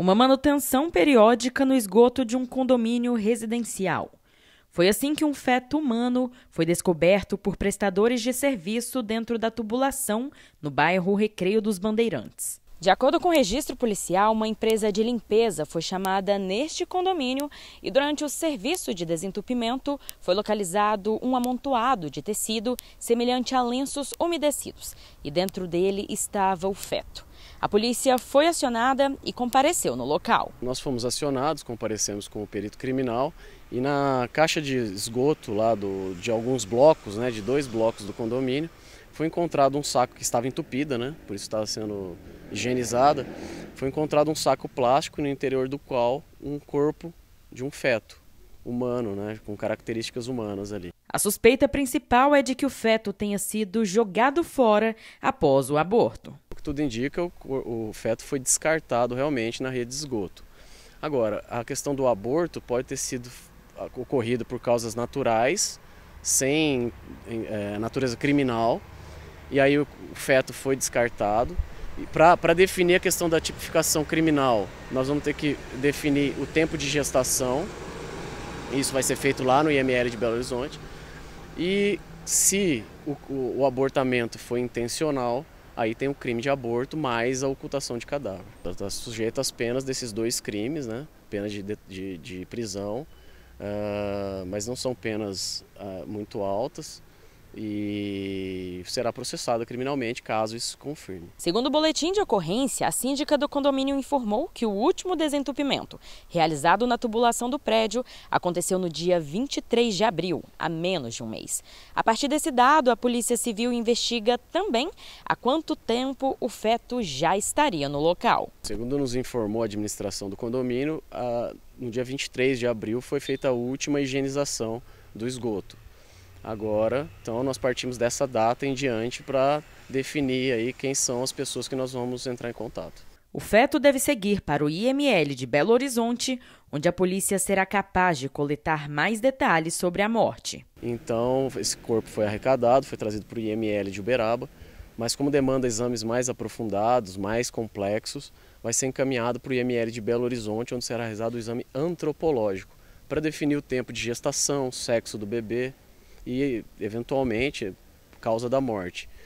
uma manutenção periódica no esgoto de um condomínio residencial. Foi assim que um feto humano foi descoberto por prestadores de serviço dentro da tubulação no bairro Recreio dos Bandeirantes. De acordo com o registro policial, uma empresa de limpeza foi chamada neste condomínio e, durante o serviço de desentupimento, foi localizado um amontoado de tecido semelhante a lenços umedecidos e dentro dele estava o feto. A polícia foi acionada e compareceu no local. Nós fomos acionados, comparecemos com o perito criminal e na caixa de esgoto lá do, de alguns blocos, né, de dois blocos do condomínio, foi encontrado um saco que estava entupida, né? Por isso estava sendo higienizada. Foi encontrado um saco plástico no interior do qual um corpo de um feto humano, né, com características humanas ali. A suspeita principal é de que o feto tenha sido jogado fora após o aborto. O que tudo indica, o, o feto foi descartado realmente na rede de esgoto. Agora, a questão do aborto pode ter sido ocorrido por causas naturais, sem é, natureza criminal, e aí o feto foi descartado. Para definir a questão da tipificação criminal, nós vamos ter que definir o tempo de gestação, isso vai ser feito lá no IML de Belo Horizonte, e se o, o, o abortamento foi intencional, aí tem o crime de aborto mais a ocultação de cadáver. Está tá sujeito às penas desses dois crimes, né? pena de, de, de prisão, uh, mas não são penas uh, muito altas e será processada criminalmente caso isso confirme. Segundo o boletim de ocorrência, a síndica do condomínio informou que o último desentupimento, realizado na tubulação do prédio, aconteceu no dia 23 de abril, há menos de um mês. A partir desse dado, a Polícia Civil investiga também há quanto tempo o feto já estaria no local. Segundo nos informou a administração do condomínio, no dia 23 de abril foi feita a última higienização do esgoto agora. Então nós partimos dessa data em diante para definir aí quem são as pessoas que nós vamos entrar em contato. O feto deve seguir para o IML de Belo Horizonte, onde a polícia será capaz de coletar mais detalhes sobre a morte. Então, esse corpo foi arrecadado, foi trazido para o IML de Uberaba, mas como demanda exames mais aprofundados, mais complexos, vai ser encaminhado para o IML de Belo Horizonte, onde será realizado o exame antropológico, para definir o tempo de gestação, sexo do bebê, e eventualmente causa da morte.